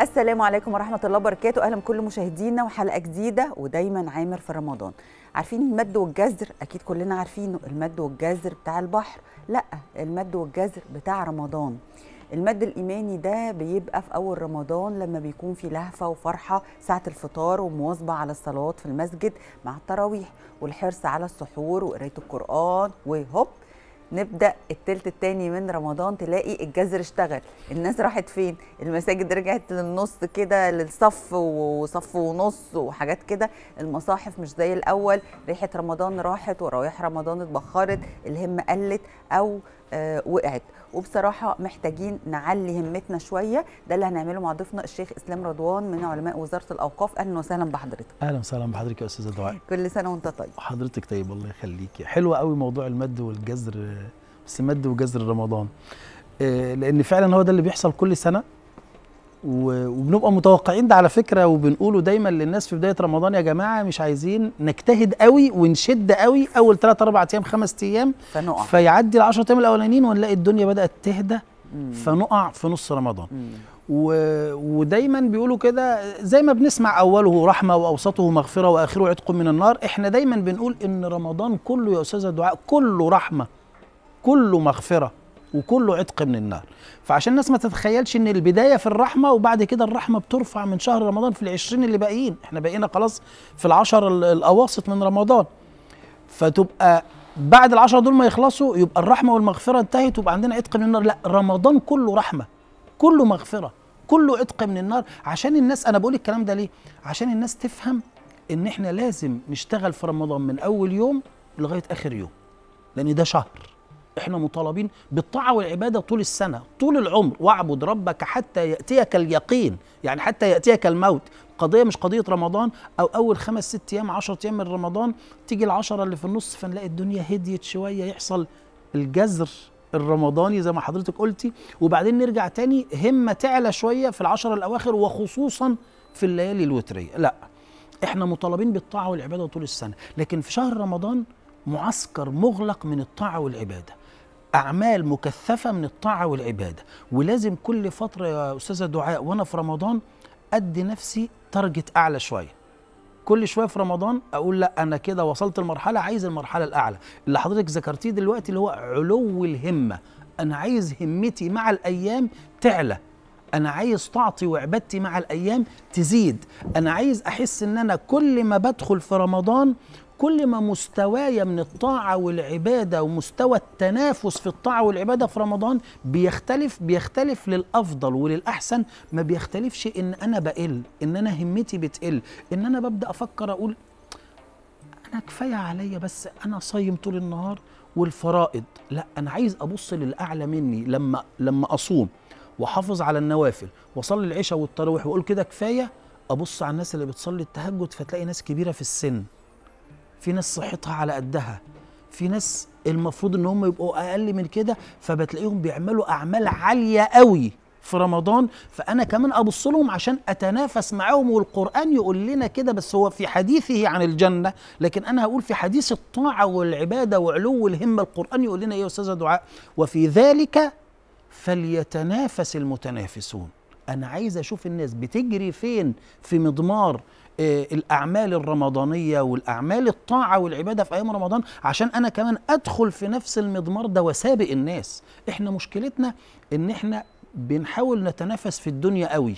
السلام عليكم ورحمة الله وبركاته أهلا بكل مشاهدينا وحلقة جديدة ودايما عامر في رمضان عارفين المد والجزر أكيد كلنا عارفينه المد والجزر بتاع البحر لا المد والجزر بتاع رمضان المد الإيماني ده بيبقى في أول رمضان لما بيكون في لهفة وفرحة ساعة الفطار ومواظبة على الصلوات في المسجد مع التراويح والحرص على السحور وقراية القرآن وهوب نبدا التلت الثاني من رمضان تلاقي الجزر اشتغل الناس راحت فين المساجد رجعت للنص كده للصف وصف ونص وحاجات كده المصاحف مش زي الاول ريحه رمضان راحت وروائح رمضان اتبخرت الهم قلت او آه، وقعت وبصراحه محتاجين نعلي همتنا شويه ده اللي هنعمله مع ضيفنا الشيخ اسلام رضوان من علماء وزاره الاوقاف اهلا وسهلا بحضرتك اهلا وسهلا بحضرتك يا استاذه دعاء كل سنه وانت طيب حضرتك طيب الله يخليك حلوه قوي موضوع المد والجزر بس مد وجزر رمضان آه، لان فعلا هو ده اللي بيحصل كل سنه وبنبقى متوقعين ده على فكره وبنقوله دايما للناس في بدايه رمضان يا جماعه مش عايزين نجتهد قوي ونشد قوي اول 3 4 ايام 5 ايام فنقع فيعدي ال 10 ايام الاولانيين ونلاقي الدنيا بدات تهدى فنقع في نص رمضان و... ودايما بيقولوا كده زي ما بنسمع اوله رحمه واوسطه مغفره واخره عتق من النار احنا دايما بنقول ان رمضان كله يا استاذه دعاء كله رحمه كله مغفره وكله عتق من النار فعشان الناس ما تتخيلش ان البدايه في الرحمه وبعد كده الرحمه بترفع من شهر رمضان في العشرين اللي باقيين احنا بقينا خلاص في العشر الاواسط من رمضان فتبقى بعد العشرة دول ما يخلصوا يبقى الرحمة والمغفرة انتهت ويبقى عندنا عتق من النار لا رمضان كله رحمة كله مغفرة كله عتق من النار عشان الناس انا بقول الكلام ده ليه عشان الناس تفهم ان احنا لازم نشتغل في رمضان من اول يوم لغاية اخر يوم لان ده شهر احنا مطالبين بالطاعه والعباده طول السنه طول العمر واعبد ربك حتى ياتيك اليقين يعني حتى ياتيك الموت قضيه مش قضيه رمضان او اول خمس ست ايام 10 ايام من رمضان تيجي العشره اللي في النص فنلاقي الدنيا هديت شويه يحصل الجزر الرمضاني زي ما حضرتك قلتي وبعدين نرجع تاني همه تعلى شويه في العشره الاواخر وخصوصا في الليالي الوتريه لا احنا مطالبين بالطاعه والعباده طول السنه لكن في شهر رمضان معسكر مغلق من الطاعه والعباده اعمال مكثفه من الطاعه والعباده ولازم كل فتره يا استاذه دعاء وانا في رمضان ادي نفسي تارجت اعلى شويه كل شويه في رمضان اقول لا انا كده وصلت المرحله عايز المرحله الاعلى اللي حضرتك ذكرتيه دلوقتي اللي هو علو الهمه انا عايز همتي مع الايام تعلى انا عايز طاعتي وعبادتي مع الايام تزيد انا عايز احس ان انا كل ما بدخل في رمضان كل ما مستواي من الطاعة والعبادة ومستوى التنافس في الطاعة والعبادة في رمضان بيختلف بيختلف للأفضل وللأحسن ما بيختلفش إن أنا بقل إن أنا همتي بتقل إن أنا ببدأ أفكر أقول أنا كفاية عليا بس أنا صايم طول النهار والفرائض لا أنا عايز أبص للأعلى مني لما لما أصوم وحافظ على النوافل واصلي العشاء والتراويح واقول كده كفايه ابص على الناس اللي بتصلي التهجد فتلاقي ناس كبيره في السن في ناس صحتها على قدها في ناس المفروض ان هم يبقوا اقل من كده فبتلاقيهم بيعملوا اعمال عاليه قوي في رمضان فانا كمان ابص لهم عشان اتنافس معاهم والقران يقول لنا كده بس هو في حديثه عن الجنه لكن انا هقول في حديث الطاعه والعباده وعلو الهمه القران يقول لنا ايه يا استاذه دعاء وفي ذلك فليتنافس المتنافسون انا عايز اشوف الناس بتجري فين في مضمار آه، الاعمال الرمضانيه والاعمال الطاعه والعباده في ايام رمضان عشان انا كمان ادخل في نفس المضمار ده وسابق الناس احنا مشكلتنا ان احنا بنحاول نتنافس في الدنيا قوي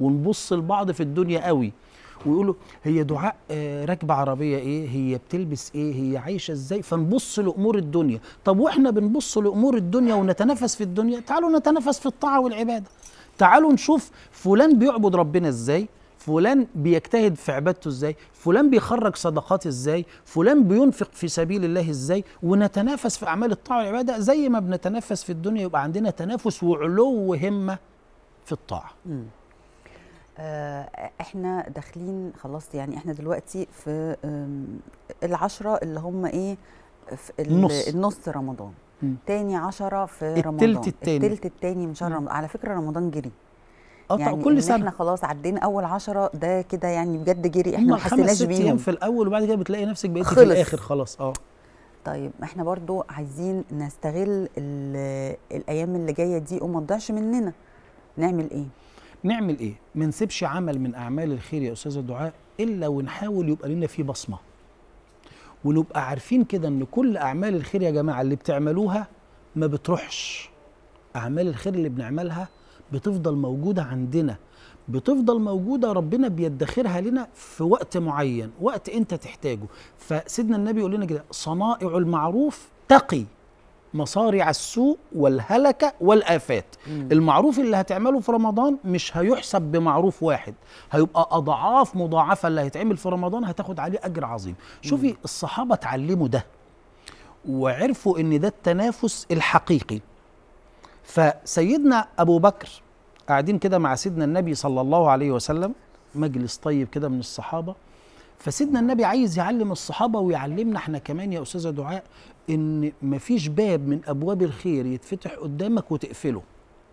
ونبص لبعض في الدنيا قوي ويقولوا هي دعاء آه، راكبه عربيه ايه هي بتلبس ايه هي عايشه ازاي فنبص لامور الدنيا طب واحنا بنبص لامور الدنيا ونتنافس في الدنيا تعالوا نتنافس في الطاعه والعباده تعالوا نشوف فلان بيعبد ربنا ازاي فلان بيجتهد في عبادته ازاي فلان بيخرج صدقات ازاي فلان بينفق في سبيل الله ازاي ونتنافس في اعمال الطاعه والعباده زي ما بنتنافس في الدنيا يبقى عندنا تنافس وعلو همه في الطاعه آه، احنا داخلين خلاص يعني احنا دلوقتي في العشرة اللي هم ايه في النص, النص رمضان م. تاني عشرة في رمضان التلت التاني التلت التاني من شهر رمضان على فكرة رمضان جري قطع يعني كل سنه احنا خلاص عدينا اول عشرة ده كده يعني بجد جري احنا ما حسيناش بيهم ايام في الاول وبعد كده بتلاقي نفسك بقيتي في الاخر خلاص اه طيب احنا برضو عايزين نستغل الايام اللي جايه دي وما تضيعش مننا نعمل ايه نعمل ايه ما نسيبش عمل من اعمال الخير يا استاذه دعاء الا ونحاول يبقى لنا فيه بصمه ونبقى عارفين كده ان كل اعمال الخير يا جماعه اللي بتعملوها ما بتروحش اعمال الخير اللي بنعملها بتفضل موجودة عندنا بتفضل موجودة ربنا بيدخرها لنا في وقت معين وقت انت تحتاجه فسيدنا النبي يقول لنا كده صنائع المعروف تقي مصارع السوء والهلكة والآفات مم. المعروف اللي هتعمله في رمضان مش هيحسب بمعروف واحد هيبقى أضعاف مضاعفة اللي هيتعمل في رمضان هتاخد عليه أجر عظيم شوفي الصحابة اتعلموا ده وعرفوا ان ده التنافس الحقيقي فسيدنا أبو بكر قاعدين كده مع سيدنا النبي صلى الله عليه وسلم مجلس طيب كده من الصحابة فسيدنا النبي عايز يعلم الصحابة ويعلمنا احنا كمان يا أستاذة دعاء إن مفيش باب من أبواب الخير يتفتح قدامك وتقفله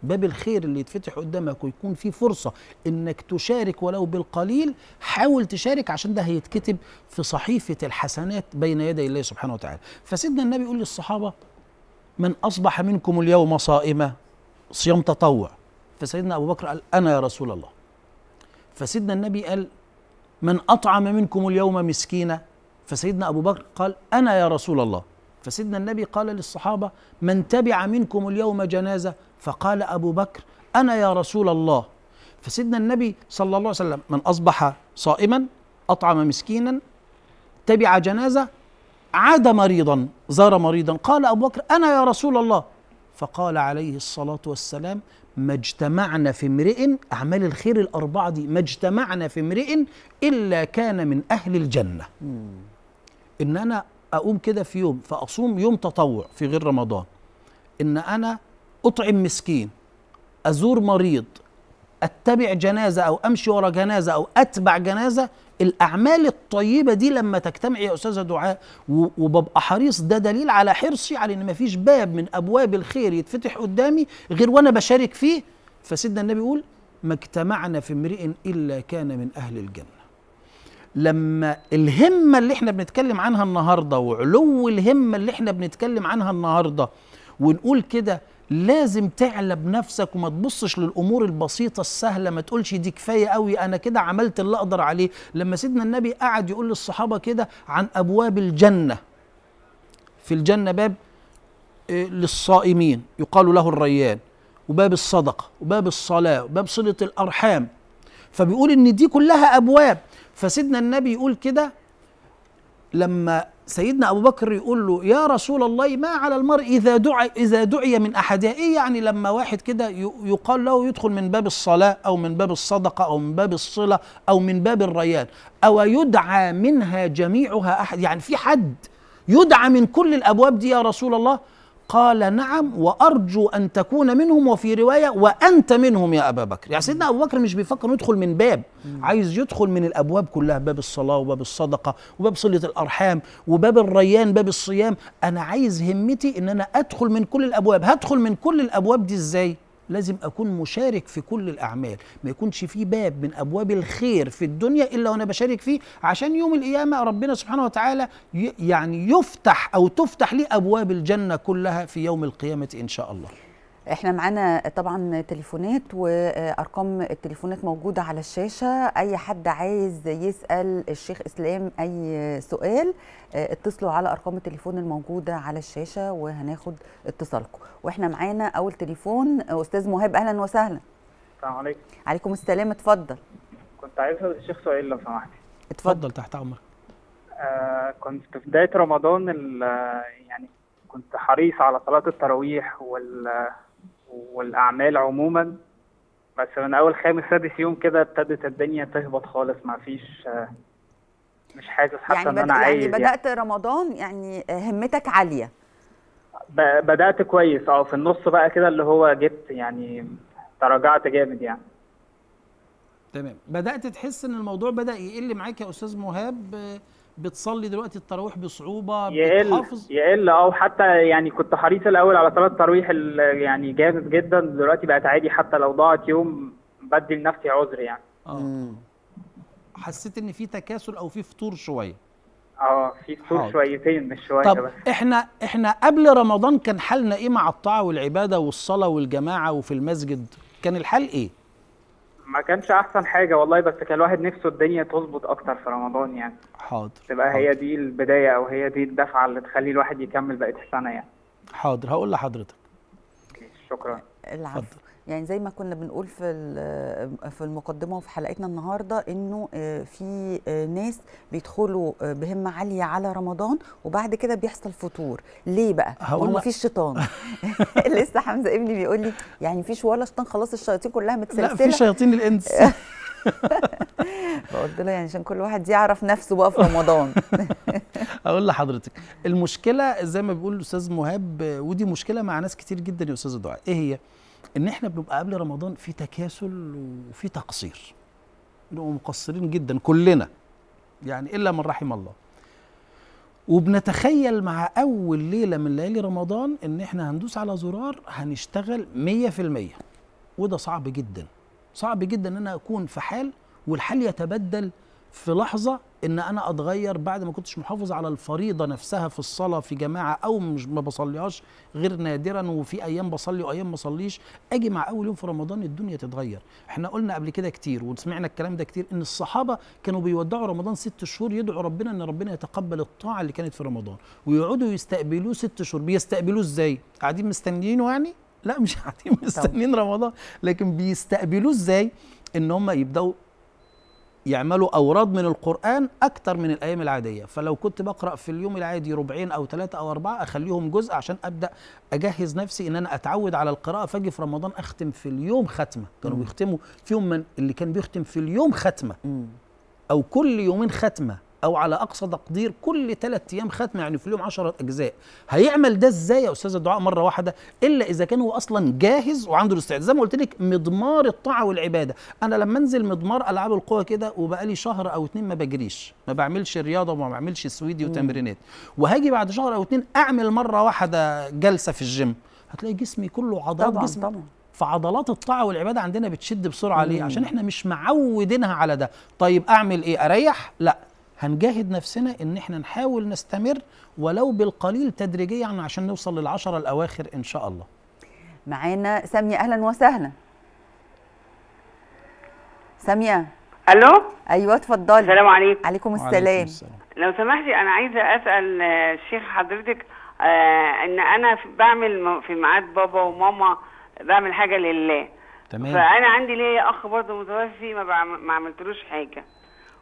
باب الخير اللي يتفتح قدامك ويكون فيه فرصة إنك تشارك ولو بالقليل حاول تشارك عشان ده هيتكتب في صحيفة الحسنات بين يدي الله سبحانه وتعالى فسيدنا النبي يقول للصحابة من أصبح منكم اليوم صائمة صيام تطوع فسيدنا أبو بكر قال أنا يا رسول الله فسيدنا النبي قال من أطعم منكم اليوم مسكينا فسيدنا أبو بكر قال أنا يا رسول الله فسيدنا النبي قال للصحابة من تبع منكم اليوم جنازة فقال أبو بكر أنا يا رسول الله فسيدنا النبي صلى الله عليه وسلم من أصبح صائما أطعم مسكينا تبع جنازة عاد مريضا زار مريضا قال أبو بكر أنا يا رسول الله فقال عليه الصلاة والسلام ما اجتمعنا في امرئ أعمال الخير الأربعة دي ما اجتمعنا في امرئ إلا كان من أهل الجنة إن أنا أقوم كده في يوم فأصوم يوم تطوع في غير رمضان إن أنا أطعم مسكين أزور مريض اتبع جنازه او امشي ورا جنازه او اتبع جنازه الاعمال الطيبه دي لما تجتمع يا استاذه دعاء وببقى حريص ده دليل على حرصي على ان مفيش باب من ابواب الخير يتفتح قدامي غير وانا بشارك فيه فسيدنا النبي يقول ما اجتمعنا في امرئ الا كان من اهل الجنه لما الهمه اللي احنا بنتكلم عنها النهارده وعلو الهمه اللي احنا بنتكلم عنها النهارده ونقول كده لازم تعلى بنفسك وما تبصش للامور البسيطه السهله ما تقولش دي كفايه قوي انا كده عملت اللي اقدر عليه لما سيدنا النبي قعد يقول للصحابه كده عن ابواب الجنه في الجنه باب آه، للصائمين يقال له الريان وباب الصدقه وباب الصلاه وباب صله الارحام فبيقول ان دي كلها ابواب فسيدنا النبي يقول كده لما سيدنا أبو بكر يقول له يا رسول الله ما على المرء إذا دعي إذا دعي من أحدها إيه يعني لما واحد كده يقال له يدخل من باب الصلاة أو من باب الصدقة أو من باب الصلة أو من باب الريان أو يدعى منها جميعها أحد يعني في حد يدعى من كل الأبواب دي يا رسول الله قال نعم وارجو ان تكون منهم وفي روايه وانت منهم يا ابا بكر يعني سيدنا ابو بكر مش بيفكر يدخل من باب عايز يدخل من الابواب كلها باب الصلاه وباب الصدقه وباب صله الارحام وباب الريان باب الصيام انا عايز همتي ان انا ادخل من كل الابواب هدخل من كل الابواب دي ازاي لازم اكون مشارك في كل الاعمال ما يكونش في باب من ابواب الخير في الدنيا الا وانا بشارك فيه عشان يوم القيامه ربنا سبحانه وتعالى يعني يفتح او تفتح لي ابواب الجنه كلها في يوم القيامه ان شاء الله احنا معانا طبعا تليفونات وارقام التليفونات موجوده على الشاشه اي حد عايز يسال الشيخ اسلام اي سؤال آه، اتصلوا على ارقام التليفون الموجوده على الشاشه وهناخد اتصالكم واحنا معانا اول تليفون استاذ مهاب اهلا وسهلا السلام عليكم عليكم السلام اتفضل كنت عايز اسال الشيخ سؤال لو سمحت اتفضل تحت امرك آه كنت في بدايه رمضان يعني كنت حريص على صلاه التراويح وال والاعمال عموما بس من اول خامس سادس يوم كده ابتدت الدنيا تهبط خالص ما فيش مش حاسس حتى يعني ان انا يعني عايز يعني بدات يعني. رمضان يعني همتك عاليه بدات كويس اه في النص بقى كده اللي هو جبت يعني تراجعت جامد يعني تمام بدات تحس ان الموضوع بدا يقل معاك يا استاذ مهاب بتصلي دلوقتي التراويح بصعوبه يقل يقل اه وحتى يعني كنت حريص الاول على صلاه التراويح يعني جاهز جدا دلوقتي بقت عادي حتى لو ضاعت يوم بدي لنفسي عذر يعني اه حسيت ان في تكاسل او في فطور شويه اه في فتور شويتين مش شويه طب بس احنا احنا قبل رمضان كان حالنا ايه مع الطاعه والعباده والصلاه والجماعه وفي المسجد كان الحال ايه ما كانش احسن حاجه والله بس كان الواحد نفسه الدنيا تظبط اكتر في رمضان يعني حاضر تبقى حاضر. هي دي البدايه او هي دي الدفعه اللي تخلي الواحد يكمل بقيه السنه يعني حاضر هقول لحضرتك شكرا العفو يعني زي ما كنا بنقول في في المقدمه وفي حلقتنا النهارده انه آه، في آه، ناس بيدخلوا آه، بهمه عاليه على رمضان وبعد كده بيحصل فتور ليه بقى هقول فيش شيطان لسه حمزه ابني بيقول لي يعني مفيش ولا شيطان خلاص الشياطين كلها متسلسله لا في شياطين الانس فقلت له يعني عشان كل واحد يعرف نفسه بقى في رمضان اقول لحضرتك المشكله زي ما بيقول الاستاذ مهاب ودي مشكله مع ناس كتير جدا يا استاذ دعاء ايه هي ان احنا بنبقى قبل رمضان في تكاسل وفي تقصير بنبقى مقصرين جدا كلنا يعني الا من رحم الله وبنتخيل مع اول ليله من ليالي رمضان ان احنا هندوس على زرار هنشتغل 100% وده صعب جدا صعب جدا ان انا اكون في حال والحال يتبدل في لحظه ان انا اتغير بعد ما كنتش محافظ على الفريضه نفسها في الصلاه في جماعه او مش ما بصليهاش غير نادرا وفي ايام بصلي وايام ما بصليش اجي مع اول يوم في رمضان الدنيا تتغير احنا قلنا قبل كده كتير وسمعنا الكلام ده كتير ان الصحابه كانوا بيودعوا رمضان ست شهور يدعوا ربنا ان ربنا يتقبل الطاعه اللي كانت في رمضان ويقعدوا يستقبلوه ست شهور بيستقبلوه ازاي قاعدين مستنيينه يعني لا مش قاعدين مستنيين رمضان لكن بيستقبلوه ازاي ان هم يبداوا يعملوا أوراد من القرآن أكتر من الأيام العادية فلو كنت بقرأ في اليوم العادي ربعين أو ثلاثة أو أربعة أخليهم جزء عشان أبدأ أجهز نفسي إن أنا أتعود على القراءة فأجي في رمضان أختم في اليوم ختمة كانوا بيختموا في يوم من اللي كان بيختم في اليوم ختمة أو كل يومين ختمة او على اقصى تقدير كل ثلاث ايام ختم يعني في اليوم 10 اجزاء هيعمل ده ازاي يا استاذ الدعاء مره واحده الا اذا كان هو اصلا جاهز وعنده الاستعداد زي ما قلت لك مضمار الطاعه والعباده انا لما انزل مضمار العاب القوه كده وبقالي شهر او اتنين ما بجريش ما بعملش رياضه وما بعملش سويدي وتمرينات وهاجي بعد شهر او اتنين اعمل مره واحده جلسه في الجيم هتلاقي جسمي كله عضلات طبعا جسمي طبعا فعضلات الطاعه والعباده عندنا بتشد بسرعه ليه عشان احنا مش معودينها على ده طيب اعمل ايه اريح لا هنجاهد نفسنا ان احنا نحاول نستمر ولو بالقليل تدريجيا عشان نوصل للعشرة الاواخر ان شاء الله معانا سامية اهلا وسهلا سامية الو ايوه اتفضلي السلام عليكم عليكم السلام. السلام لو سمحتي انا عايزه اسال آه، الشيخ حضرتك آه، ان انا بعمل في ميعاد بابا وماما بعمل حاجه لله تمام فانا عندي ليا اخ برضه متوفي ما, ما عملتلوش حاجه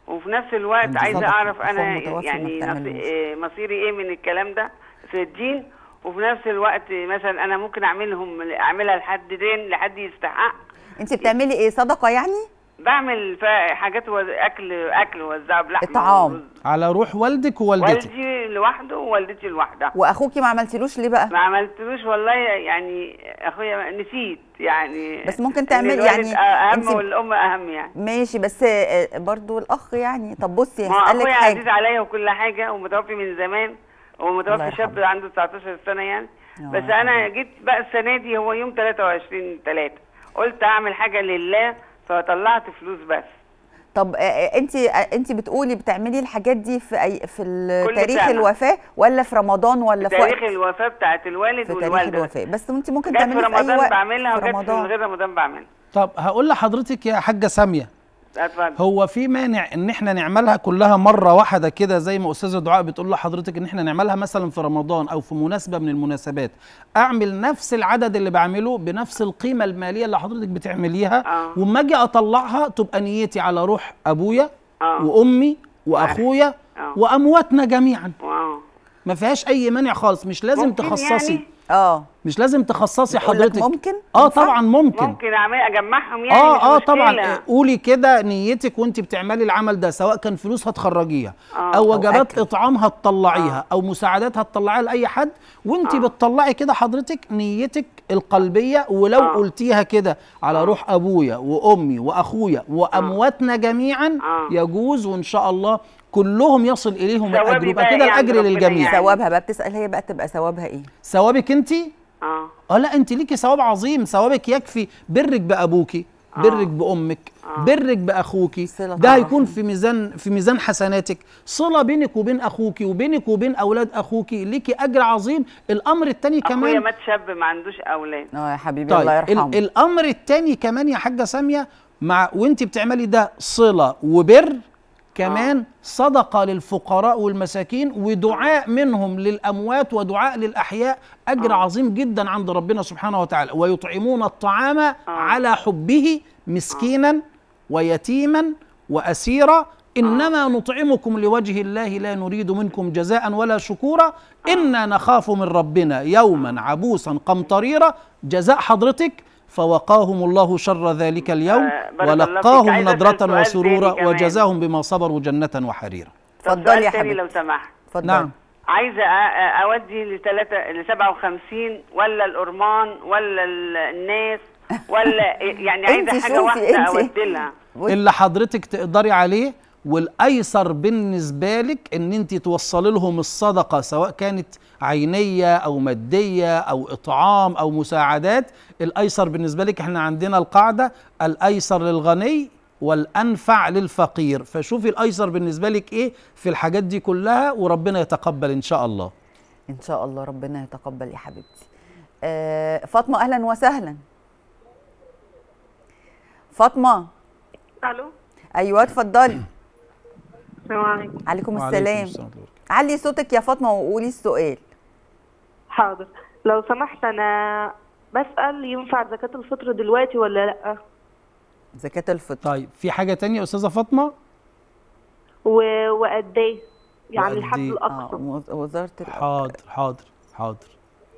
وفي نفس الوقت عايزه اعرف انا يعني آه، مصيري ايه من الكلام ده في الدين وفي نفس الوقت مثلا انا ممكن اعملهم اعملها لحد دين لحد يستحق انت بتعملي ايه صدقه يعني بعمل حاجات وز... اكل اكل ووزعه بلحمه اطعام على روح والدك ووالدتك والدي لوحده ووالدتي لوحدها واخوكي ما عملتلوش ليه بقى؟ ما عملتلوش والله يعني اخويا نسيت يعني بس ممكن تعملي يعني اهم انت... والام اهم يعني ماشي بس آه، برضو الاخ يعني طب بصي هسالك حاجه اخويا عزيز عليا وكل حاجه ومتوفي من زمان ومتوفي شاب عنده 19 سنه يعني بس انا جيت بقى السنه دي هو يوم 23 3 قلت اعمل حاجه لله فطلعت فلوس بس طب انت آه، آه، انت آه، بتقولي بتعملي الحاجات دي في أي في تاريخ الوفاه ولا في رمضان ولا في تاريخ الوفاه بتاعت الوالد في تاريخ الوفاه بس انت ممكن تعملي في اي وقت بعملها في رمضان بعملها وجت من غير رمضان بعملها طب هقول لحضرتك يا حاجه ساميه أتفضل. هو في مانع ان احنا نعملها كلها مره واحده كده زي ما استاذه دعاء بتقول لحضرتك ان احنا نعملها مثلا في رمضان او في مناسبه من المناسبات اعمل نفس العدد اللي بعمله بنفس القيمه الماليه اللي حضرتك بتعمليها آه. وما اجي اطلعها تبقى نيتي على روح ابويا آه. وامي واخويا آه. آه. وامواتنا جميعا آه. ما فيهاش اي مانع خالص مش لازم يعني تخصصي يعني اه مش لازم تخصصي حضرتك ممكن اه طبعا ممكن ممكن اجمعهم يعني اه اه طبعا قولي كده نيتك وانت بتعملي العمل ده سواء كان فلوس هتخرجيها آه او وجبات اطعام هتطلعيها آه او مساعدات هتطلعيها لاي حد وانت آه بتطلعي كده حضرتك نيتك القلبيه ولو آه قلتيها كده على آه. روح ابويا وامي واخويا وامواتنا جميعا آه يجوز وان شاء الله كلهم يصل اليهم الاجر يبقى كده يعني الاجر للجميع يعني. ثوابها بقى بتسال هي بقى تبقى ثوابها ايه ثوابك انت اه اه لا انت ليكي ثواب عظيم ثوابك يكفي برك بابوكي آه. برك بامك آه. برك باخوكي ده هيكون في ميزان في ميزان حسناتك صله بينك وبين اخوكي وبينك وبين اولاد اخوكي ليكي اجر عظيم الامر الثاني كمان اخويا مات شاب ما عندوش اولاد اه يا حبيبي طيب الله يرحمه الامر الثاني كمان يا حاجه ساميه مع وانت بتعملي ده صله وبر آه. كمان صدقه للفقراء والمساكين ودعاء منهم للاموات ودعاء للاحياء اجر آه. عظيم جدا عند ربنا سبحانه وتعالى ويطعمون الطعام آه. على حبه مسكينا ويتيما واسيرا انما نطعمكم لوجه الله لا نريد منكم جزاء ولا شكورا انا نخاف من ربنا يوما عبوسا قمطريرا جزاء حضرتك فوقاهم الله شر ذلك اليوم آه، ولقاهم نضرة وسرورا وجزاهم بما صبروا جنة وحريرا اتفضلي يا حبيبي لو سمحت نعم عايزه اودي لثلاثه ل 57 ولا الأرمان ولا الناس ولا يعني عايزه حاجه واحده اودي لها اللي حضرتك تقدري عليه والايسر بالنسبه لك ان انت توصلي لهم الصدقه سواء كانت عينيه او ماديه او اطعام او مساعدات الايسر بالنسبه لك احنا عندنا القاعده الايسر للغني والانفع للفقير فشوفي الايسر بالنسبه لك ايه في الحاجات دي كلها وربنا يتقبل ان شاء الله ان شاء الله ربنا يتقبل يا حبيبتي آه فاطمه اهلا وسهلا فاطمه الو ايوه اتفضلي السلام عليكم عليكم السلام علي صوتك يا فاطمه وقولي السؤال حاضر لو سمحت انا بسال ينفع زكاه الفطر دلوقتي ولا لا زكاه الفطر طيب في حاجه تانية يا استاذه فاطمه و... وقد ايه يعني الحد إيه؟ الاقصى آه وزاره حاضر حاضر حاضر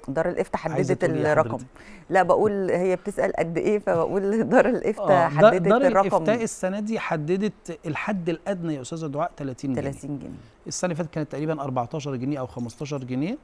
دار الافتاء حددت الرقم لا بقول هي بتسال قد ايه فبقول دار الافتاء آه، حددت الرقم دار الافتاء السنه دي حددت الحد الادنى يا استاذه دعاء 30 جنيه 30 جنيه السنه اللي فاتت كانت تقريبا 14 جنيه او 15 جنيه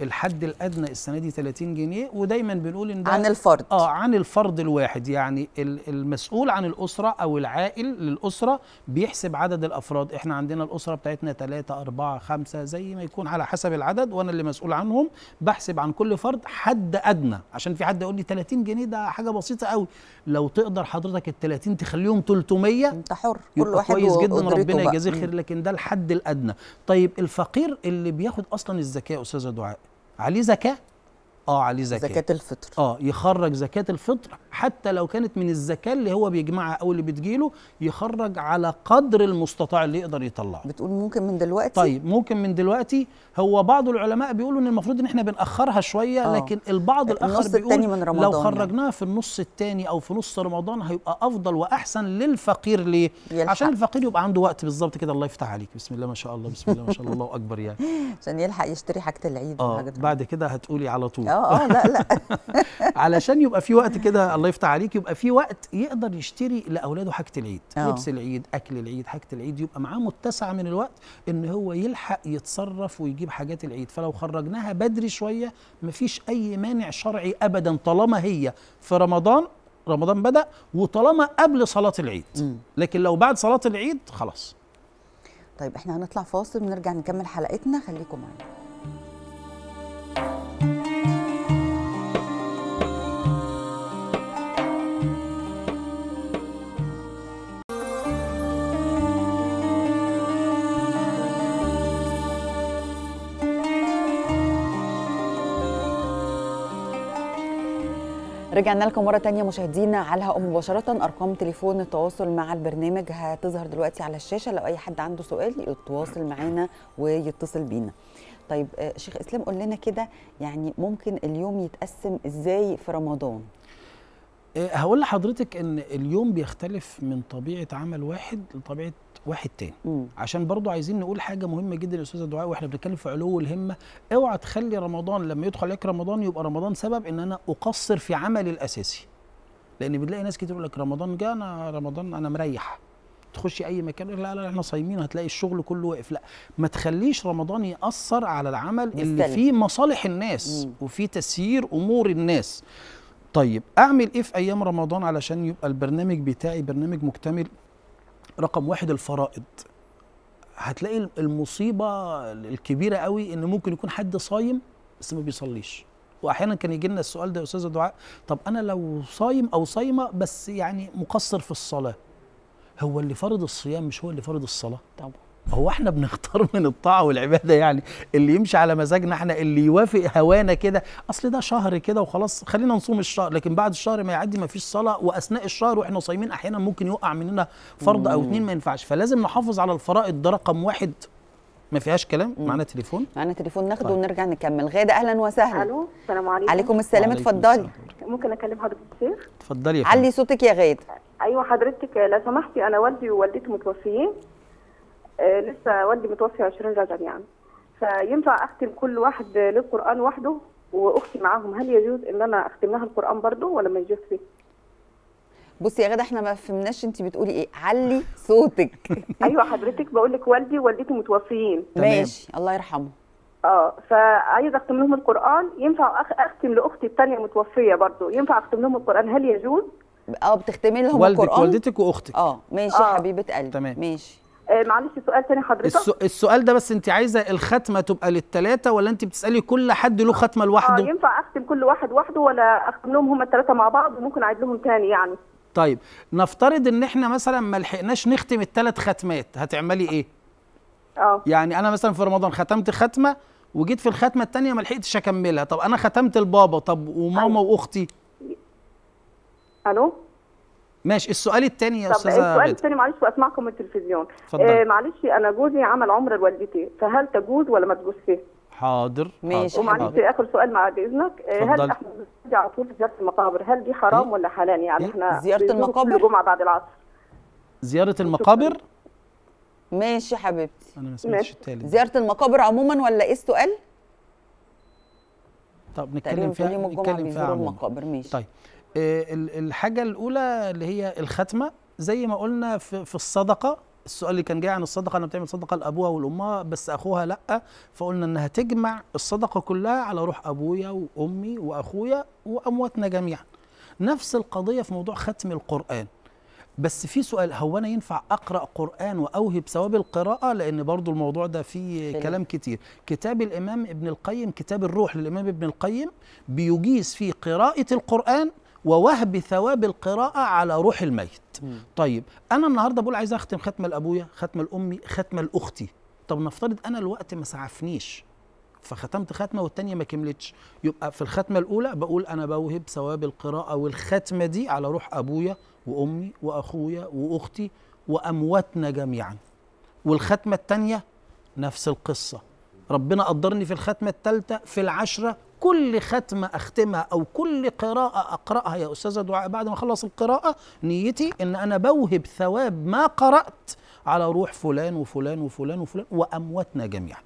الحد الادنى السنه دي 30 جنيه ودايما بنقول ان ده عن الفرد اه عن الفرد الواحد يعني المسؤول عن الاسره او العائل للاسره بيحسب عدد الافراد احنا عندنا الاسره بتاعتنا 3 4 5 زي ما يكون على حسب العدد وانا اللي مسؤول عنهم بحسب عن كل فرد حد ادنى عشان في حد يقول لي 30 جنيه ده حاجه بسيطه قوي لو تقدر حضرتك ال 30 تخليهم 300 انت حر كل واحد كويس جدا ربنا يجازيه خير لكن ده الحد الادنى طيب الفقير اللي بياخد اصلا الزكاه يا استاذه دعاء عليه ذكاء اه عليه زكاه زكاه الفطر اه يخرج زكاه الفطر حتى لو كانت من الزكاه اللي هو بيجمعها او اللي بتجيله يخرج على قدر المستطاع اللي يقدر يطلعه بتقول ممكن من دلوقتي طيب ممكن من دلوقتي هو بعض العلماء بيقولوا ان المفروض ان احنا بنأخرها شويه آه. لكن البعض الاخر بيقول من رمضان لو خرجناها يعني. في النص الثاني او في نص رمضان هيبقى افضل واحسن للفقير ليه يلحق. عشان الفقير يبقى عنده وقت بالظبط كده الله يفتح عليك بسم الله ما شاء الله بسم الله ما شاء الله الله اكبر يعني عشان يلحق يشتري حاجه العيد آه بعد كده هتقولي على طول آه آه،, اه لا لا علشان يبقى في وقت كده الله يفتح عليك يبقى في وقت يقدر يشتري لاولاده حاجه العيد آه. لبس العيد اكل العيد حاجه العيد يبقى معاه متسع من الوقت ان هو يلحق يتصرف ويجيب حاجات العيد فلو خرجناها بدري شويه مفيش اي مانع شرعي ابدا طالما هي في رمضان رمضان بدا وطالما قبل صلاه العيد لكن لو بعد صلاه العيد خلاص طيب احنا هنطلع فاصل ونرجع نكمل حلقتنا خليكم معانا رجعنا لكم مرة تانية مشاهدينا على الهواء مباشرة أرقام تليفون التواصل مع البرنامج هتظهر دلوقتي على الشاشة لو أي حد عنده سؤال يتواصل معانا ويتصل بينا طيب آه، شيخ إسلام قول لنا كده يعني ممكن اليوم يتقسم إزاي في رمضان آه، هقول لحضرتك ان اليوم بيختلف من طبيعه عمل واحد لطبيعه واحد تاني مم. عشان برضو عايزين نقول حاجه مهمه جدا يا استاذه دعاء واحنا بنتكلم في علو الهمه اوعى تخلي رمضان لما يدخل عليك رمضان يبقى رمضان سبب ان انا اقصر في عملي الاساسي لان بنلاقي ناس كتير يقول لك رمضان جه انا رمضان انا مريح تخشي اي مكان لا لا احنا صايمين هتلاقي الشغل كله واقف لا ما تخليش رمضان ياثر على العمل مستنى. اللي فيه مصالح الناس مم. وفيه تسيير امور الناس طيب اعمل ايه في ايام رمضان علشان يبقى البرنامج بتاعي برنامج مكتمل رقم واحد الفرائض هتلاقي المصيبه الكبيره قوي ان ممكن يكون حد صايم بس ما بيصليش واحيانا كان يجي لنا السؤال ده يا استاذه دعاء طب انا لو صايم او صايمه بس يعني مقصر في الصلاه هو اللي فرض الصيام مش هو اللي فرض الصلاه طبعا هو احنا بنختار من الطاعه والعباده يعني اللي يمشي على مزاجنا احنا اللي يوافق هوانا كده اصل ده شهر كده وخلاص خلينا نصوم الشهر لكن بعد الشهر ما يعدي ما فيش صلاه واثناء الشهر واحنا صايمين احيانا ممكن يقع مننا فرض او اتنين ما ينفعش فلازم نحافظ على الفرائض ده رقم واحد ما فيهاش كلام معانا تليفون معانا تليفون ناخده طيب. ونرجع نكمل غاده اهلا وسهلا الو السلام عليكم عليكم السلام اتفضلي ممكن اكلم حضرتك الشيخ اتفضلي يا علي صوتك يا غاده ايوه حضرتك لو سمحتي انا والدي ووالدتي متوفيين آه، لسه والدي متوفي 20 رجب يعني فينفع اختم كل واحد للقران وحده واختي معاهم هل يجوز ان انا اختم لها القران برضه ولا ما يجوزش؟ بصي يا غاده احنا ما فهمناش انت بتقولي ايه علي صوتك ايوه حضرتك بقول لك والدي ووالدتي متوفيين ماشي الله يرحمه اه فعايزه اختم لهم القران ينفع اختم لاختي الثانيه متوفيه برضه ينفع اختم لهم القران هل يجوز؟ اه بتختمي لهم والدك القران والدك والدتك واختك اه ماشي آه. حبيبه قلبي تمام ماشي آه، معلش سؤال تاني حضرتك السؤال ده بس انت عايزه الختمه تبقى للثلاثه ولا انت بتسالي كل حد له ختمه لوحده؟ اه ينفع اختم كل واحد وحده ولا اختم لهم هم الثلاثه مع بعض وممكن اعيد لهم تاني يعني طيب نفترض ان احنا مثلا ما لحقناش نختم الثلاث ختمات هتعملي ايه؟ اه يعني انا مثلا في رمضان ختمت ختمه وجيت في الختمه الثانيه ما لحقتش اكملها طب انا ختمت البابا طب وماما أيوه. واختي الو ماشي السؤال الثاني يا استاذه السؤال الثاني معلش واسمعكم من التلفزيون آه معلش انا جوزي عمل عمره لوالدتي فهل تجوز ولا ما تجوزش حاضر ماشي ومعلش اخر سؤال بعد اذنك فضل. آه، هل احنا بنرجع على طول زياره المقابر هل دي حرام إيه؟ ولا حلال يعني إيه؟ احنا زياره المقابر الجمعه بعد العصر زياره المقابر ماشي حبيبتي انا ما سمعتش التالت زياره المقابر عموما ولا ايه السؤال طب نتكلم فيها نتكلم فيها المقابر ماشي طيب آه، الحاجه الاولى اللي هي الختمه زي ما قلنا في, في الصدقه السؤال اللي كان جاي عن الصدقه أنا بتعمل صدقه لابوها والأمها بس اخوها لا فقلنا انها تجمع الصدقه كلها على روح ابويا وامي واخويا وامواتنا جميعا نفس القضيه في موضوع ختم القران بس في سؤال هو انا ينفع اقرا قران واوهب ثواب القراءه لان برضو الموضوع ده فيه كلام كتير كتاب الامام ابن القيم كتاب الروح للامام ابن القيم بيجيز في قراءه القران ووهب ثواب القراءة على روح الميت م. طيب أنا النهاردة بقول عايز أختم ختمة لأبويا ختمة لأمي ختمة لأختي طب نفترض أنا الوقت ما سعفنيش فختمت ختمة والتانية ما كملتش يبقى في الختمة الأولى بقول أنا بوهب ثواب القراءة والختمة دي على روح أبويا وأمي وأخويا وأختي وأمواتنا جميعا والختمة التانية نفس القصة ربنا قدرني في الختمة الثالثة في العشرة كل ختمة أختمها أو كل قراءة أقرأها يا أستاذة دعاء بعد ما أخلص القراءة نيتي إن أنا بوهب ثواب ما قرأت على روح فلان وفلان وفلان وفلان وأمواتنا جميعا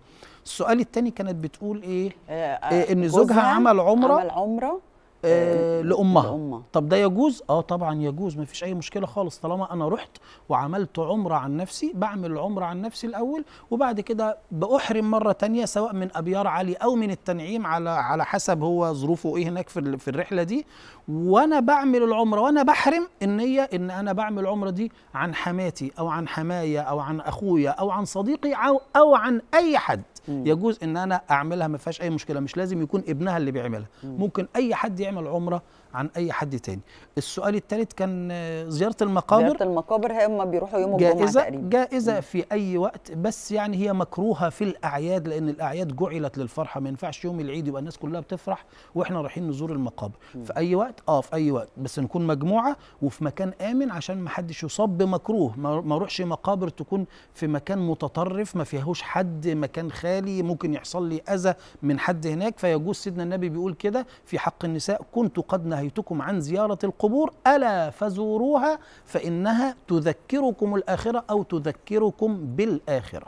السؤال الثاني كانت بتقول إيه, آه، آه، إيه إن زوجها عمل عمرة عمل عمرة آه، لامها لأمة. طب ده يجوز اه طبعا يجوز ما فيش اي مشكله خالص طالما انا رحت وعملت عمره عن نفسي بعمل عمره عن نفسي الاول وبعد كده باحرم مره تانية سواء من ابيار علي او من التنعيم على على حسب هو ظروفه ايه هناك في في الرحله دي وانا بعمل العمره وانا بحرم النيه ان انا بعمل العمره دي عن حماتي او عن حمايه او عن اخويا او عن صديقي او, أو عن اي حد يجوز ان انا اعملها ما فيهاش اي مشكله مش لازم يكون ابنها اللي بيعملها ممكن اي حد يعمل عمره عن اي حد تاني السؤال الثالث كان آه، زياره المقابر زياره المقابر هم بيروحوا يوم الجمعه تقريبا جائزه في اي وقت بس يعني هي مكروهه في الاعياد لان الاعياد جعلت للفرحه ما ينفعش يوم العيد يبقى الناس كلها بتفرح واحنا رايحين نزور المقابر م. في اي وقت اه في اي وقت بس نكون مجموعه وفي مكان امن عشان ما حدش يصاب بمكروه ما اروحش مقابر تكون في مكان متطرف ما فيهوش حد مكان خالي ممكن يحصل لي اذى من حد هناك فيجوز سيدنا النبي بيقول كده في حق النساء كنت قد نهيتكم عن زيارة القبور ألا فزوروها فإنها تذكركم الآخرة أو تذكركم بالآخرة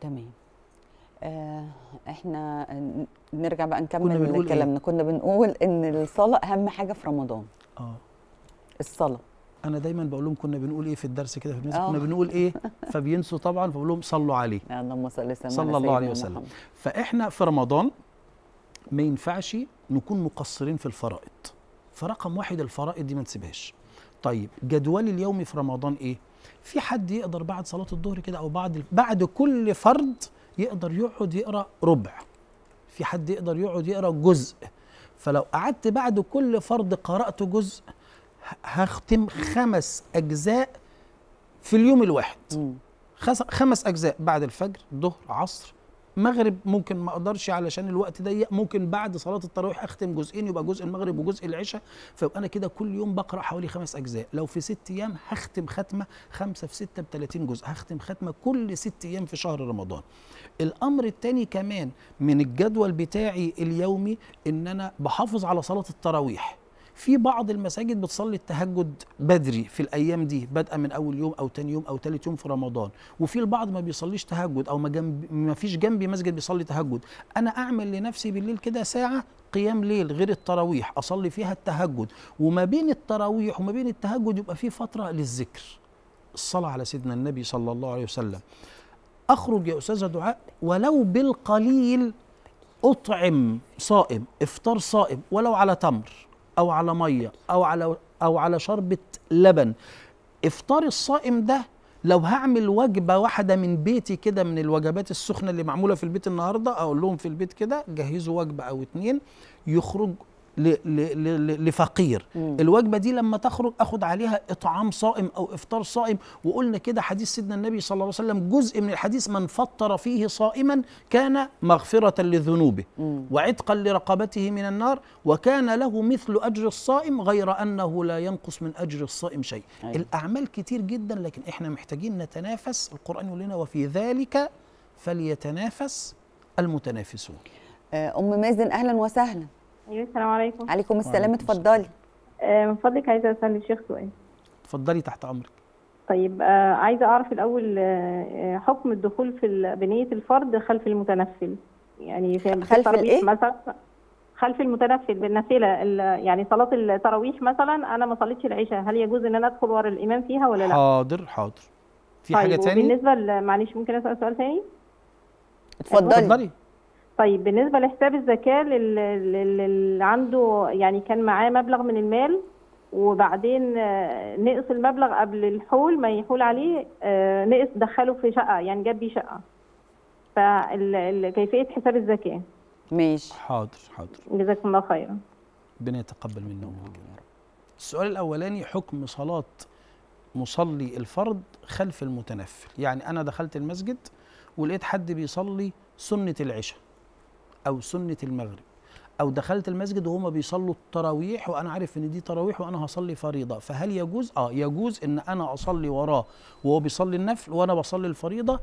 تمام آه احنا نرجع بقى نكمل كنا كلامنا إيه؟ كنا بنقول ان الصلاه اهم حاجه في رمضان اه الصلاه انا دايما بقول لهم كنا بنقول ايه في الدرس كده في كنا آه. بنقول ايه فبينسوا طبعا فبقول لهم صلوا عليه اللهم صل وسلم صلى الله عليه وسلم فاحنا في رمضان ما ينفعش نكون مقصرين في الفرائض فرقم واحد الفرائض دي ما نسيبهاش طيب جدولي اليومي في رمضان ايه في حد يقدر بعد صلاه الظهر كده او بعد بعد كل فرض يقدر يقعد يقرا ربع في حد يقدر يقعد يقرا جزء فلو قعدت بعد كل فرض قرات جزء هختم خمس اجزاء في اليوم الواحد خمس اجزاء بعد الفجر ظهر عصر مغرب ممكن ما اقدرش علشان الوقت ضيق ممكن بعد صلاه التراويح اختم جزئين يبقى جزء المغرب وجزء العشاء فانا كده كل يوم بقرا حوالي خمس اجزاء لو في ست ايام هختم ختمه خمسه في سته ب 30 جزء هختم ختمه كل ست ايام في شهر رمضان الامر الثاني كمان من الجدول بتاعي اليومي ان انا بحافظ على صلاه التراويح في بعض المساجد بتصلي التهجد بدري في الايام دي بدءا من اول يوم او تاني يوم او تالت يوم في رمضان وفي البعض ما بيصليش تهجد او ما, جنب ما فيش جنبي مسجد بيصلي تهجد انا اعمل لنفسي بالليل كده ساعه قيام ليل غير التراويح اصلي فيها التهجد وما بين التراويح وما بين التهجد يبقى في فتره للذكر الصلاه على سيدنا النبي صلى الله عليه وسلم اخرج يا استاذ دعاء ولو بالقليل اطعم صائم افطار صائم ولو على تمر او على ميه او على او على شربه لبن افطار الصائم ده لو هعمل وجبه واحده من بيتي كده من الوجبات السخنه اللي معموله في البيت النهارده اقول لهم في البيت كده جهزوا وجبه او اتنين يخرج لفقير الوجبه دي لما تخرج اخد عليها اطعام صائم او افطار صائم وقلنا كده حديث سيدنا النبي صلى الله عليه وسلم جزء من الحديث من فطر فيه صائما كان مغفره لذنوبه وعتقا لرقبته من النار وكان له مثل اجر الصائم غير انه لا ينقص من اجر الصائم شيء أيوة. الاعمال كتير جدا لكن احنا محتاجين نتنافس القران يقول لنا وفي ذلك فليتنافس المتنافسون آه، ام مازن اهلا وسهلا أيوة، السلام عليكم عليكم السلام اتفضلي آه، من فضلك عايزه اسال الشيخ سؤال اتفضلي تحت امرك طيب آه، عايزه اعرف الاول آه، حكم الدخول في بنيه الفرد خلف المتنفل يعني في خلف الايه مثلا خلف المتنفل بالنافله يعني صلاه التراويح مثلا انا ما صليتش العشاء هل يجوز ان انا ادخل ورا الامام فيها ولا لا حاضر حاضر في طيب حاجه تاني بالنسبه معلش ممكن اسال سؤال تاني اتفضلي اتفضلي طيب بالنسبه لحساب الزكاه اللي عنده يعني كان معاه مبلغ من المال وبعدين آه، نقص المبلغ قبل الحول ما يحول عليه آه، نقص دخله في شقه يعني جاب بيه شقه فكيفيه حساب الزكاه ماشي حاضر حاضر جزاكم الله خيرا ربنا يتقبل منا السؤال الاولاني حكم صلاه مصلي الفرض خلف المتنفل يعني انا دخلت المسجد ولقيت حد بيصلي سنه العشاء أو سنة المغرب أو دخلت المسجد وهما بيصلوا التراويح وأنا عارف إن دي تراويح وأنا هصلي فريضة فهل يجوز؟ آه يجوز إن أنا أصلي وراه وهو بيصلي النفل وأنا بصلي الفريضة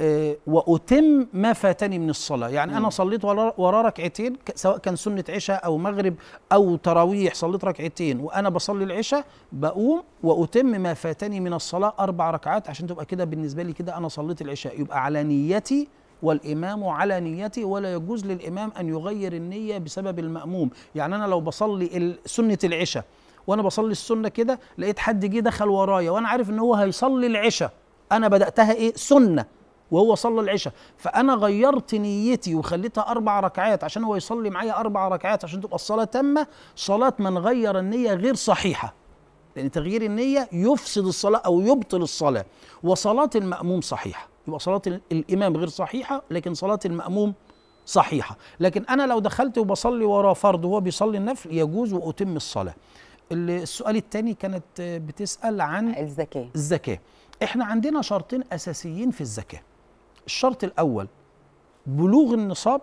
آه، وأتم ما فاتني من الصلاة يعني أنا صليت وراه ركعتين سواء كان سنة عشاء أو مغرب أو تراويح صليت ركعتين وأنا بصلي العشاء بقوم وأتم ما فاتني من الصلاة أربع ركعات عشان تبقى كده بالنسبة لي كده أنا صليت العشاء يبقى على نيتي والإمام على نيته ولا يجوز للإمام أن يغير النية بسبب المأموم يعني أنا لو بصلي سنة العشاء وأنا بصلي السنة كده لقيت حد جه دخل ورايا وأنا عارف إن هو هيصلي العشاء أنا بدأتها إيه سنة وهو صلى العشاء فانا غيرت نيتي وخليتها اربع ركعات عشان هو يصلي معايا اربع ركعات عشان تبقى الصلاه تامه صلاه من غير النيه غير صحيحه لان تغيير النيه يفسد الصلاه او يبطل الصلاه وصلاه الماموم صحيحه يبقى صلاة الإمام غير صحيحة لكن صلاة المأموم صحيحة لكن أنا لو دخلت وبصلي وراه فرض وهو بيصلي النفل يجوز وأتم الصلاة السؤال الثاني كانت بتسأل عن الزكاة الزكاة احنا عندنا شرطين أساسيين في الزكاة الشرط الأول بلوغ النصاب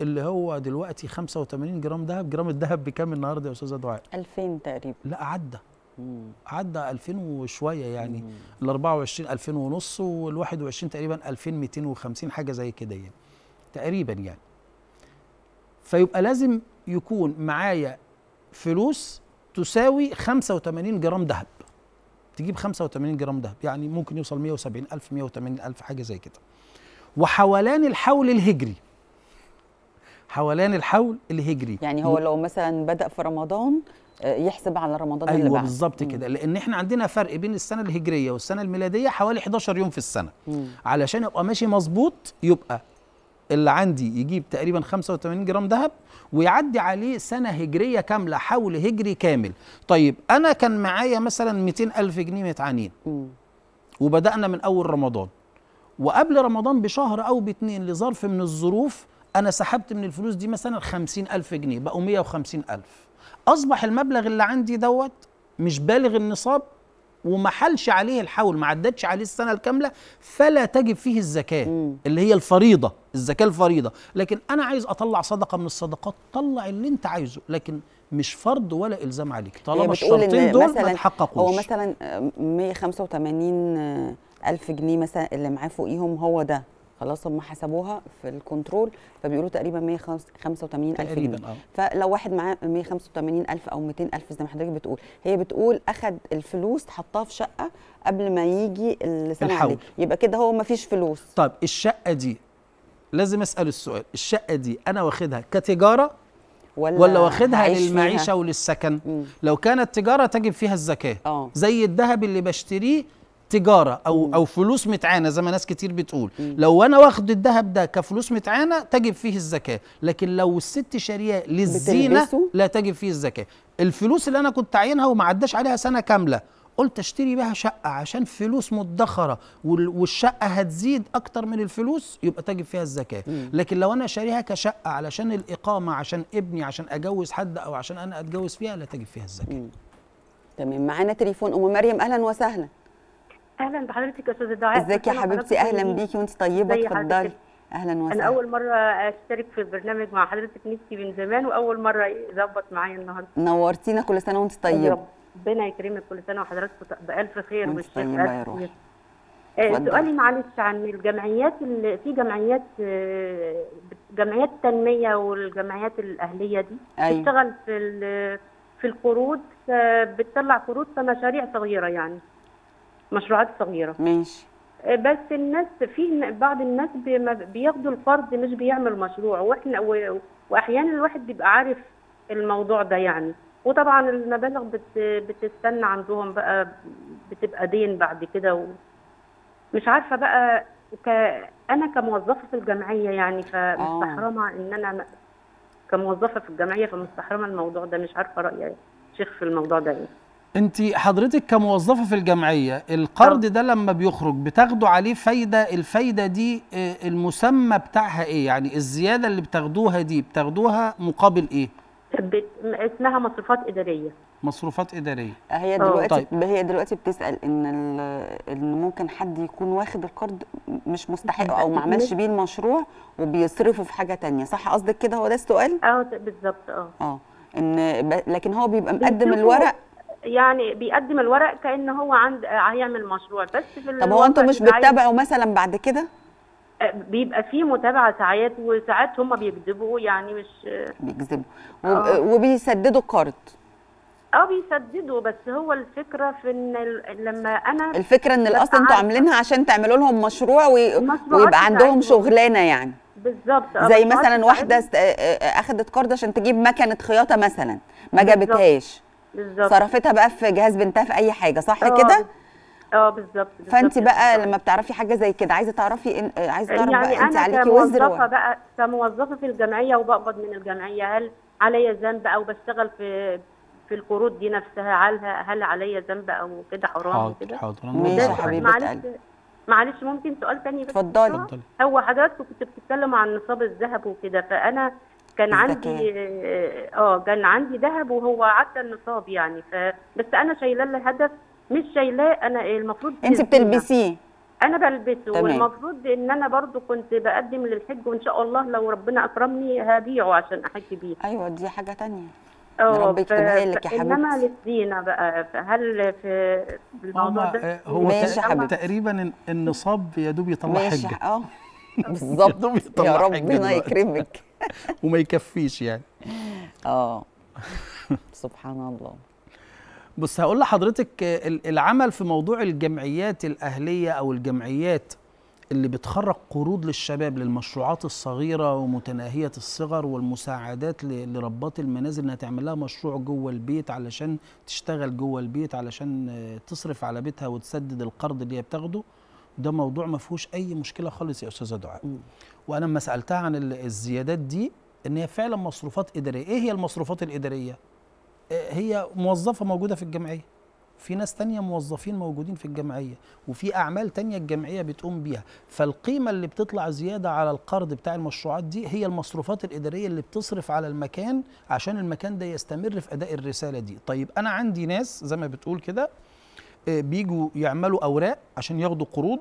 اللي هو دلوقتي 85 جرام ذهب جرام الذهب بكام النهارده يا استاذه دعاء 2000 تقريبا لا عدى عدى 2000 وشويه يعني ال 24 2000 ونص وال 21 تقريبا 2250 حاجه زي كده يعني تقريبا يعني فيبقى لازم يكون معايا فلوس تساوي 85 جرام ذهب تجيب 85 جرام ذهب يعني ممكن يوصل 170 ألف 180 ألف حاجة زي كده وحولان الحول الهجري حولان الحول الهجري يعني هو لو مثلا بدأ في رمضان آه، يحسب على رمضان أيوة اللي بعده بالظبط كده لان احنا عندنا فرق بين السنه الهجريه والسنه الميلاديه حوالي 11 يوم في السنه مم. علشان ابقى ماشي مظبوط يبقى اللي عندي يجيب تقريبا 85 جرام ذهب ويعدي عليه سنه هجريه كامله حول هجري كامل طيب انا كان معايا مثلا 200 الف جنيه متعانين وبدانا من اول رمضان وقبل رمضان بشهر او باتنين لظرف من الظروف انا سحبت من الفلوس دي مثلا 50 الف جنيه بقوا 150 الف اصبح المبلغ اللي عندي دوت مش بالغ النصاب وما عليه الحول ما عدتش عليه السنه الكامله فلا تجب فيه الزكاه م. اللي هي الفريضه الزكاه الفريضه لكن انا عايز اطلع صدقه من الصدقات طلع اللي انت عايزه لكن مش فرض ولا الزام عليك طالما الشرطين دول ما تحققوش هو مثلا 185 ألف جنيه مثلا اللي معاه فوقيهم هو ده خلاص هم حسبوها في الكنترول فبيقولوا تقريبا 185 ألف جنيه آه. فلو واحد معاه 185 ألف أو 200 ألف زي ما حضرتك بتقول هي بتقول أخد الفلوس حطها في شقة قبل ما يجي السنة دي. يبقى كده هو ما فيش فلوس طيب الشقة دي لازم أسأل السؤال الشقة دي أنا واخدها كتجارة ولا, ولا واخدها للمعيشة وللسكن مم. لو كانت تجارة تجب فيها الزكاة أوه. زي الذهب اللي بشتريه تجاره او مم. او فلوس متعانه زي ما ناس كتير بتقول مم. لو انا واخد الذهب ده كفلوس متعانه تجب فيه الزكاه لكن لو الست شارية للزينه لا تجب فيه الزكاه الفلوس اللي انا كنت عاينها وما عداش عليها سنه كامله قلت اشتري بها شقه عشان فلوس مدخره والشقه هتزيد اكتر من الفلوس يبقى تجب فيها الزكاه لكن لو انا شاريها كشقه علشان الاقامه عشان ابني عشان اجوز حد او عشان انا اتجوز فيها لا تجب فيها الزكاه تمام معانا تليفون ام مريم اهلا وسهلا اهلا بحضرتك يا استاذه دعاء ازيك يا حبيبتي اهلا بيكي وانت طيبه اتفضلي اهلا وسهلا انا اول مره اشترك في البرنامج مع حضرتك نفسي من زمان واول مره يظبط معايا النهارده نورتينا كل سنه وانت طيبه ربنا يكرمك كل سنه وحضرتك بالف خير والشكر آه، سؤالي معلش عن الجمعيات اللي في جمعيات آه، جمعيات التنميه والجمعيات الاهليه دي أيوة. بتشتغل في في القروض آه، بتطلع قروض في مشاريع صغيره يعني مشروعات صغيره ماشي آه، بس الناس في بعض الناس بياخدوا القرض مش بيعملوا مشروع واحنا واحيانا الواحد بيبقى عارف الموضوع ده يعني وطبعا المبالغ بت بتستنى عندهم بقى بتبقى دين بعد كده مش عارفه بقى ك انا كموظفه في الجمعيه يعني فمستحرمه آه. ان انا كموظفه في الجمعيه فمستحرمه الموضوع ده مش عارفه رايي شيخ في الموضوع ده ايه انت حضرتك كموظفه في الجمعيه القرض ده لما بيخرج بتاخدوا عليه فايده الفايده دي آه، المسمى بتاعها ايه يعني الزياده اللي بتاخدوها دي بتاخدوها مقابل ايه اسمها مصروفات اداريه مصروفات اداريه هي آه. دلوقتي طيب. هي دلوقتي بتسال ان ان ممكن حد يكون واخد القرض مش مستحقه او ما عملش بيه المشروع وبيصرفه في حاجه تانية صح قصدك كده هو ده السؤال اه بالظبط اه اه ان لكن هو بيبقى مقدم الورق يعني بيقدم الورق كان هو عند هيعمل مشروع بس في طب هو انتم مش بتتابعوا مثلا بعد كده؟ أه، بيبقى في متابعه ساعات وساعات هم بيكذبوا يعني مش بيكذبوا آه. وبيسددوا قرض اه بيسددوا بس هو الفكره في ان لما انا الفكره ان الاصل انتوا عاملينها عشان تعملوا لهم مشروع وي... ويبقى عندهم شغلانه يعني بالظبط آه، زي مثلا واحده اخذت قرض عشان تجيب مكنه خياطه مثلا ما جابتهاش بالظبط صرفتها بقى في جهاز بنتها في اي حاجه صح آه، كده اه بالظبط فانت بقى بالزبط. لما بتعرفي حاجه زي كده عايزه تعرفي إن... عايزه تعرفي يعني بقى انت عليكي وزر انا بقى كموظفه في الجمعيه وبقبض من الجمعيه هل عليا ذنب او بشتغل في في القروض دي نفسها هل هل عليا ذنب او كده حرام كده حاضر ماشي يا حبيبه قلبي معلش ممكن سؤال تاني بس اتفضلي هو حضرتك كنت بتتكلم عن نصاب الذهب وكده فانا كان عندي آه،, اه كان عندي ذهب وهو عدى النصاب يعني ف بس انا شايلاه الهدف مش شايلاه انا المفروض انت بتلبسيه انا بلبسه تمام. والمفروض ان انا برضو كنت بقدم للحج وان شاء الله لو ربنا اكرمني هبيعه عشان احج بيه ايوه دي حاجه ثانيه آه، رب يكتبها لك يا حبيبتي انما للزينه بقى هل في الموضوع ده آه، هو ماشي تقريبا النصاب يا دوب يطلع حجه اه بالظبط يا ربنا يكرمك وما يكفيش يعني اه سبحان الله بص هقول لحضرتك العمل في موضوع الجمعيات الاهليه او الجمعيات اللي بتخرج قروض للشباب للمشروعات الصغيره ومتناهيه الصغر والمساعدات لربات المنازل انها تعمل لها مشروع جوه البيت علشان تشتغل جوه البيت علشان آه، تصرف على بيتها وتسدد القرض اللي هي بتاخده ده موضوع ما فيهوش اي مشكله خالص يا استاذه دعاء وانا لما سالتها عن الزيادات دي ان هي فعلا مصروفات اداريه ايه هي المصروفات الاداريه آه، هي موظفه موجوده في الجمعيه في ناس تانية موظفين موجودين في الجمعية وفي أعمال تانية الجمعية بتقوم بيها فالقيمة اللي بتطلع زيادة على القرض بتاع المشروعات دي هي المصروفات الإدارية اللي بتصرف على المكان عشان المكان ده يستمر في أداء الرسالة دي طيب أنا عندي ناس زي ما بتقول كده آه، بيجوا يعملوا اوراق عشان ياخدوا قروض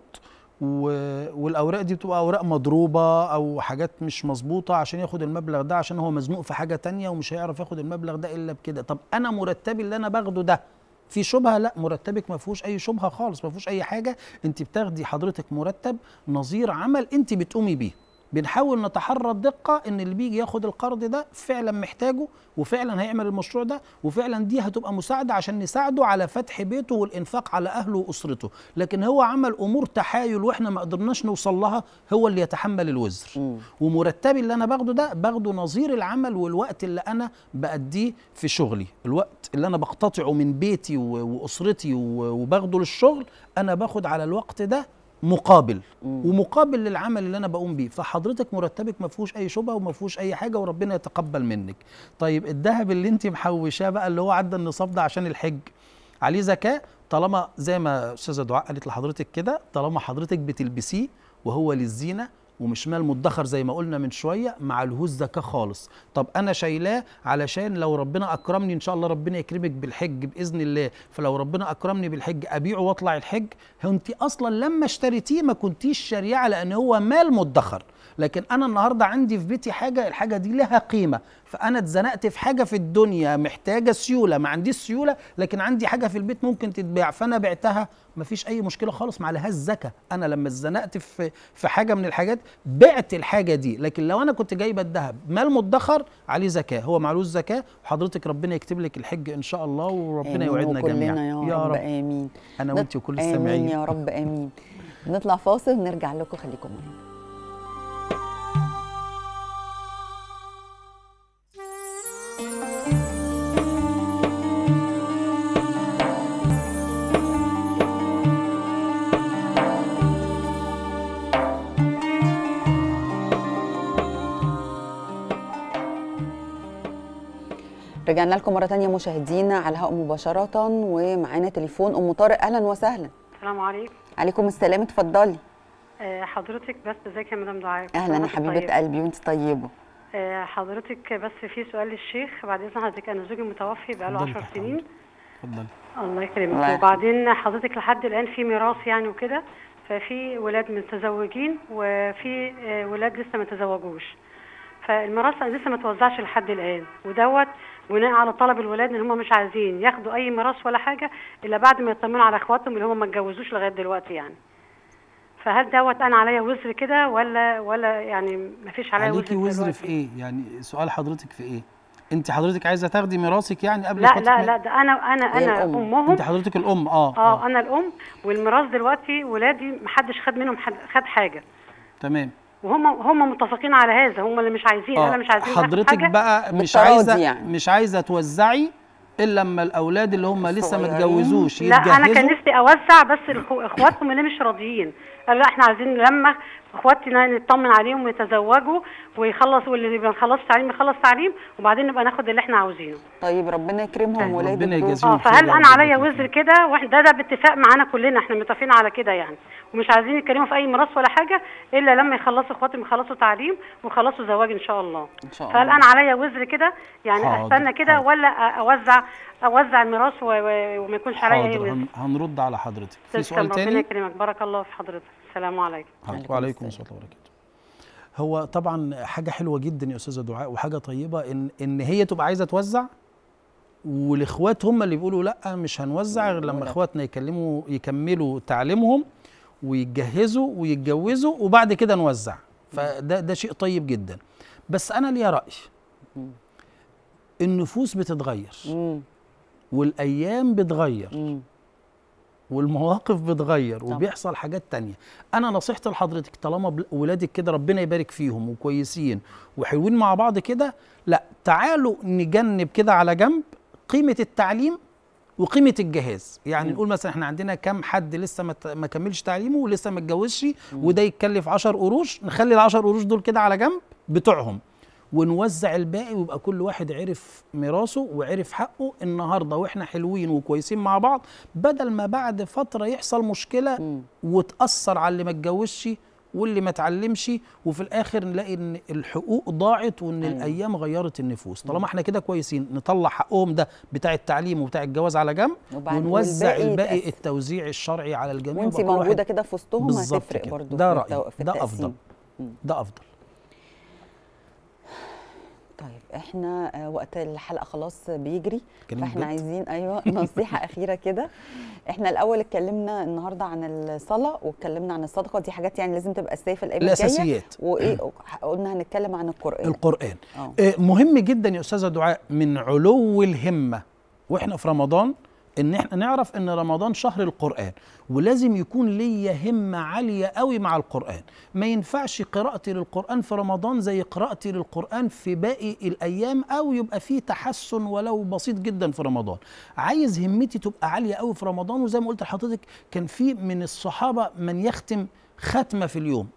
والاوراق دي بتبقى اوراق مضروبه او حاجات مش مظبوطه عشان ياخد المبلغ ده عشان هو مزنوق في حاجه تانية ومش هيعرف ياخد المبلغ ده الا بكده طب انا مرتبي اللي انا باخده ده في شبهه لا مرتبك ما فيهوش اي شبهه خالص ما فيهوش اي حاجه انت بتاخدي حضرتك مرتب نظير عمل انت بتقومي بيه بنحاول نتحرى الدقه ان اللي بيجي ياخد القرض ده فعلا محتاجه وفعلا هيعمل المشروع ده وفعلا دي هتبقى مساعده عشان نساعده على فتح بيته والانفاق على اهله واسرته لكن هو عمل امور تحايل واحنا ما قدرناش نوصل لها هو اللي يتحمل الوزر م. ومرتبي اللي انا باخده ده باخده نظير العمل والوقت اللي انا باديه في شغلي الوقت اللي انا بقتطعه من بيتي واسرتي وباخده للشغل انا باخد على الوقت ده مقابل ومقابل للعمل اللي انا بقوم بيه فحضرتك مرتبك ما فيهوش اي شبهه وما فيهوش اي حاجه وربنا يتقبل منك طيب الذهب اللي انت محوشاه بقى اللي هو عدى النصاب ده عشان الحج عليه زكاه طالما زي ما استاذه دعاء قالت لحضرتك كده طالما حضرتك بتلبسيه وهو للزينه ومش مال مدخر زي ما قلنا من شويه مع الهوز زكاه خالص طب انا شايلاه علشان لو ربنا اكرمني ان شاء الله ربنا يكرمك بالحج باذن الله فلو ربنا اكرمني بالحج ابيعه واطلع الحج انت اصلا لما اشتريتيه ما كنتيش شاريه على ان هو مال مدخر لكن انا النهارده عندي في بيتي حاجه الحاجه دي لها قيمه فانا اتزنقت في حاجه في الدنيا محتاجه سيوله ما عنديش سيوله لكن عندي حاجه في البيت ممكن تتباع فانا بعتها ما فيش اي مشكله خالص ما عليهاش زكاه انا لما اتزنقت في في حاجه من الحاجات بعت الحاجه دي لكن لو انا كنت جايبه الذهب مال مدخر عليه زكاه هو معلوش زكاه وحضرتك ربنا يكتب لك الحج ان شاء الله وربنا يوعدنا جميعا يا, يا رب, رب امين انا وانت وكل السامعين امين يا رب امين نطلع فاصل نرجع لكم خليكم معانا رجعنا لكم مره ثانيه مشاهدينا على الهواء مباشره ومعانا تليفون ام طارق اهلا وسهلا السلام عليكم عليكم السلام اتفضلي آه، حضرتك بس ازيك يا مدام دعاء اهلا يا حبيبه طيب. قلبي وانت طيبه آه، حضرتك بس في سؤال للشيخ بعد اذن حضرتك انا زوجي متوفي بقاله 10 سنين اتفضلي الله يكرمك وبعدين حضرتك لحد الان في ميراث يعني وكده ففي ولاد متزوجين وفي آه، ولاد لسه ما تزوجوش فالميراث لسه ما توزعش لحد الان ودوت بناء على طلب الولاد ان هم مش عايزين ياخدوا اي ميراث ولا حاجه الا بعد ما يطمنوا على اخواتهم اللي هم ما اتجوزوش لغايه دلوقتي يعني فهل دوت انا عليا وزر كده ولا ولا يعني ما فيش عليا وزر عليكي وزر في ايه يعني سؤال حضرتك في ايه انت حضرتك عايزه تاخدي ميراثك يعني قبل لا لا لا ده انا انا انا الأم. امهم انت حضرتك الام اه اه, آه. انا الام والميراث دلوقتي ولادي ما حدش خد منهم خد حاجه تمام وهم هم متفقين على هذا هم اللي مش عايزين آه. انا مش عايزين حضرتك حاجة. بقى مش عايزه يعني. مش عايزه توزعي الا لما الاولاد اللي هم لسه ما اتجوزوش لا انا كان نفسي اوزع بس اخواتهم اللي مش راضيين قالوا لا احنا عايزين لما اخواتي نطمن عليهم ويتزوجوا ويخلصوا واللي ما يخلصش تعليم يخلص تعليم وبعدين نبقى ناخد اللي احنا عاوزينه. طيب ربنا يكرمهم طيب، ولاد ربنا يجازيهم اه فهل انا عليا وزر كده ده ده باتفاق معانا كلنا احنا متفقين على كده يعني ومش عايزين يتكلموا في اي ميراث ولا حاجه الا لما يخلصوا اخواتي يخلصوا تعليم ويخلصوا زواج ان شاء الله. ان شاء الله. فهل انا عليا وزر كده يعني استنى كده ولا اوزع اوزع الميراث وما يكونش عليا حاضر هنرد على حضرتك في سؤال تاني ربنا يكرمك بارك الله في حضرتك السلام عليكم وعليكم السلام ورحمه الله وبركاته هو طبعا حاجه حلوه جدا يا استاذه دعاء وحاجه طيبه ان ان هي تبقى عايزه توزع والاخوات هم اللي بيقولوا لا مش هنوزع غير لما اخواتنا يكلموا يكملوا تعليمهم ويتجهزوا ويتجوزوا وبعد كده نوزع فده ده شيء طيب جدا بس انا ليا راي النفوس بتتغير والايام بتغير مم. والمواقف بتغير طبعا. وبيحصل حاجات تانية انا نصيحتي لحضرتك طالما ولادك كده ربنا يبارك فيهم وكويسين وحلوين مع بعض كده لا تعالوا نجنب كده على جنب قيمه التعليم وقيمه الجهاز يعني مم. نقول مثلا احنا عندنا كام حد لسه ما, ما كملش تعليمه ولسه ما اتجوزش وده يتكلف 10 قروش نخلي ال 10 قروش دول كده على جنب بتوعهم ونوزع الباقي ويبقى كل واحد عرف ميراثه وعرف حقه النهارده واحنا حلوين وكويسين مع بعض بدل ما بعد فتره يحصل مشكله م. وتاثر على اللي ما اتجوزش واللي ما اتعلمش وفي الاخر نلاقي ان الحقوق ضاعت وان أيوة. الايام غيرت النفوس طالما احنا كده كويسين نطلع حقهم ده بتاع التعليم وبتاع الجواز على جنب ونوزع الباقي التوزيع الشرعي على الجميع وانت موجوده كده في وسطهم هتفرق برضه ده رايي ده افضل ده افضل طيب احنا آه، وقت الحلقه خلاص بيجري فاحنا عايزين ايوه نصيحه اخيره كده احنا الاول اتكلمنا النهارده عن الصلاه واتكلمنا عن الصدقه دي حاجات يعني لازم تبقى اساسيه في الايام الاساسيات وايه قلنا هنتكلم عن القران القران أوه. آه، مهم جدا يا استاذه دعاء من علو الهمه واحنا في رمضان ان احنا نعرف ان رمضان شهر القران ولازم يكون ليا همه عاليه قوي مع القران ما ينفعش قراءتي للقران في رمضان زي قراءتي للقران في باقي الايام او يبقى فيه تحسن ولو بسيط جدا في رمضان عايز همتي تبقى عاليه قوي في رمضان وزي ما قلت لحضرتك كان في من الصحابه من يختم ختمه في اليوم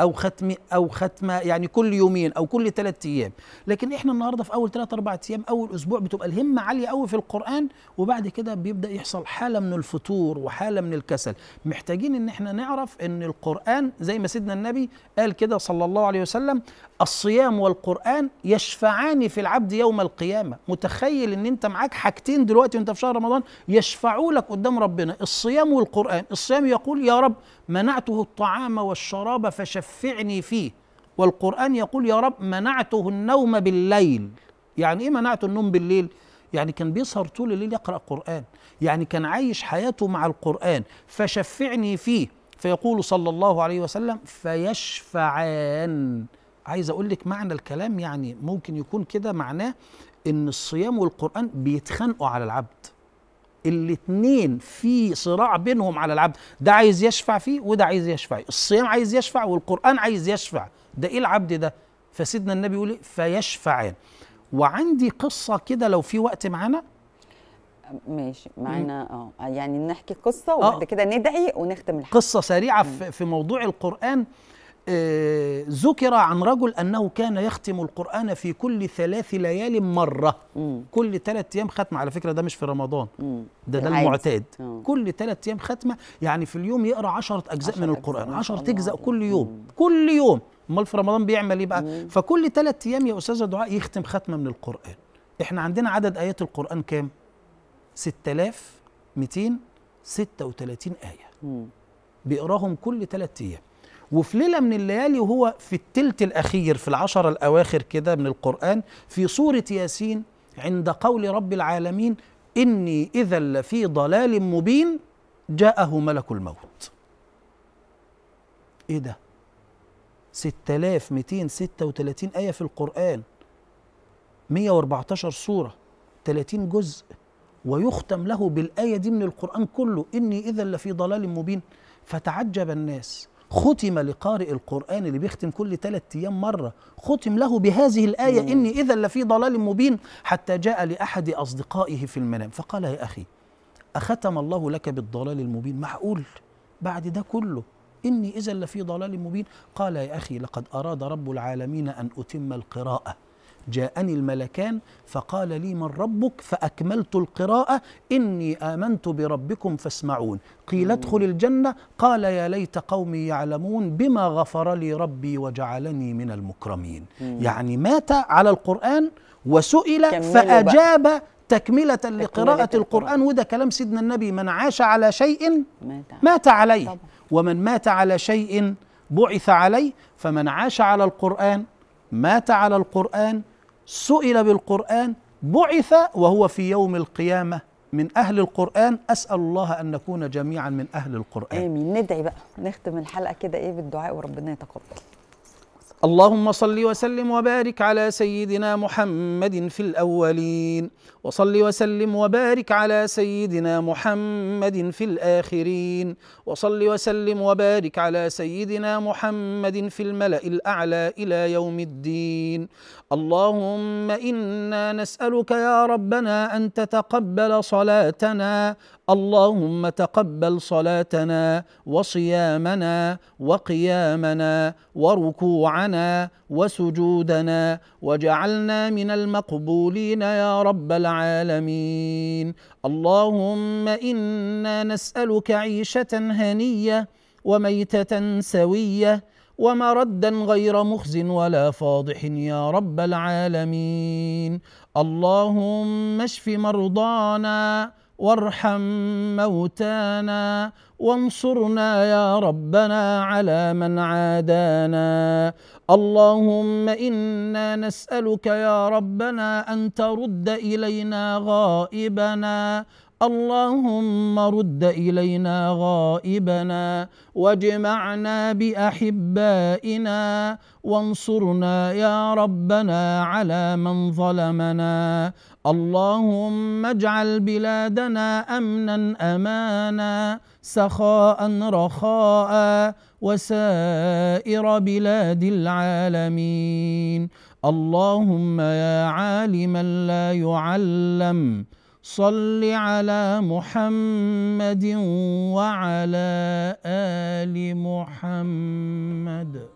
او ختم او ختمه يعني كل يومين او كل ثلاث ايام لكن احنا النهارده في اول ثلاث اربع ايام اول اسبوع بتبقى الهمه عاليه قوي في القران وبعد كده بيبدا يحصل حاله من الفتور وحاله من الكسل محتاجين ان احنا نعرف ان القران زي ما سيدنا النبي قال كده صلى الله عليه وسلم الصيام والقرآن يشفعان في العبد يوم القيامة متخيل ان انت معاك حاجتين دلوقتي وانت في شهر رمضان يشفعوا لك قدام ربنا الصيام والقرآن الصيام يقول يا رب منعته الطعام والشراب فشفعني فيه والقرآن يقول يا رب منعته النوم بالليل يعني ايه منعته النوم بالليل يعني كان بيسهر طول الليل يقرأ قرآن يعني كان عايش حياته مع القرآن فشفعني فيه فيقول صلى الله عليه وسلم فيشفعان عايز اقول لك معنى الكلام يعني ممكن يكون كده معناه ان الصيام والقران بيتخانقوا على العبد الاثنين في صراع بينهم على العبد ده عايز يشفع فيه وده عايز يشفع الصيام عايز يشفع والقرآن عايز يشفع ده ايه العبد ده فسيدنا النبي يقول إيه؟ فيشفعان وعندي قصة كده لو في وقت معانا ماشي معانا اه يعني نحكي قصة آه. وبعد كده ندعي ونختم الحلقة قصة سريعة في موضوع القرآن ذكر عن رجل أنه كان يختم القرآن في كل ثلاث ليال مرة مم. كل ثلاث أيام ختمة على فكرة ده مش في رمضان مم. ده ده المعتاد مم. اه. كل ثلاث أيام ختمة يعني في اليوم يقرأ عشرة أجزاء عشرة من القرآن عشرة أجزاء كل يوم مم. كل يوم امال في رمضان بيعمل ايه بقى مم. فكل ثلاث ايام يا استاذه دعاء يختم ختمه من القران احنا عندنا عدد ايات القران كام 6236 ايه مم. بيقراهم كل ثلاث ايام وفي ليله من الليالي وهو في التلت الاخير في العشر الاواخر كده من القران في سوره ياسين عند قول رب العالمين اني اذا لفي ضلال مبين جاءه ملك الموت ايه ده 6236 آية في القرآن 114 سورة 30 جزء ويختم له بالآية دي من القرآن كله إني إذا لفي ضلال مبين فتعجب الناس ختم لقارئ القرآن اللي بيختم كل ثلاثة أيام مرة ختم له بهذه الآية مم. إني إذا لفي ضلال مبين حتى جاء لأحد أصدقائه في المنام فقال يا أخي أختم الله لك بالضلال المبين معقول بعد ده كله إني إذا لفي ضلال مبين قال يا أخي لقد أراد رب العالمين أن أتم القراءة جاءني الملكان فقال لي من ربك فأكملت القراءة إني آمنت بربكم فاسمعون قيل ادخل الجنة قال يا ليت قومي يعلمون بما غفر لي ربي وجعلني من المكرمين يعني مات على القرآن وسئل فأجاب بقى. تكملة لقراءة القرآن وده كلام سيدنا النبي من عاش على شيء مات عليه طبعا. ومن مات على شيء بعث عليه فمن عاش على القرآن مات على القرآن سئل بالقرآن بعث وهو في يوم القيامة من أهل القرآن أسأل الله أن نكون جميعا من أهل القرآن آمين ندعي بقى نختم الحلقة كده إيه بالدعاء وربنا يتقبل اللهم صل وسلم وبارك على سيدنا محمد في الأولين وصل وسلم وبارك على سيدنا محمد في الآخرين وصل وسلم وبارك على سيدنا محمد في الملأ الأعلى إلى يوم الدين اللهم إنا نسألك يا ربنا أن تتقبل صلاتنا اللهم تقبل صلاتنا وصيامنا وقيامنا وركوعنا وسجودنا واجعلنا من المقبولين يا رب العالمين العالمين اللهم انا نسالك عيشه هنيه وميته سويه ومردا غير مخز ولا فاضح يا رب العالمين اللهم اشف مرضانا وارحم موتانا وانصرنا يا ربنا على من عادانا اللهم انا نسالك يا ربنا ان ترد الينا غائبنا اللهم رد الينا غائبنا واجمعنا باحبائنا وانصرنا يا ربنا على من ظلمنا اللهم اجعل بلادنا امنا امانا سخاء رخاء وسائر بلاد العالمين اللهم يا عالما لا يعلم صل على محمد وعلى ال محمد